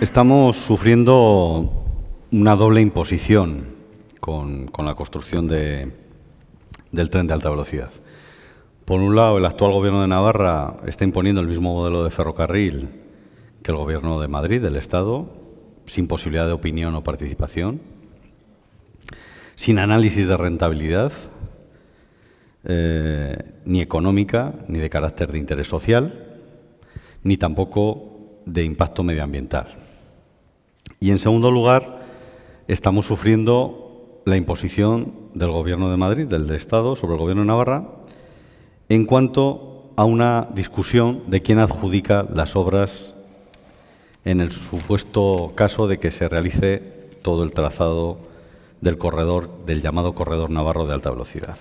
Estamos sufriendo una doble imposición con, la construcción del tren de alta velocidad. Por un lado, el actual gobierno de Navarra está imponiendo el mismo modelo de ferrocarril que el gobierno de Madrid, del Estado, sin posibilidad de opinión o participación, sin análisis de rentabilidad, eh, ni económica, ni de carácter de interés social, ni tampoco de impacto medioambiental. Y en segundo lugar, estamos sufriendo la imposición del Gobierno de Madrid, del Estado, sobre el Gobierno de Navarra, en cuanto a una discusión de quién adjudica las obras en el supuesto caso de que se realice todo el trazado del corredor, del llamado corredor navarro de alta velocidad.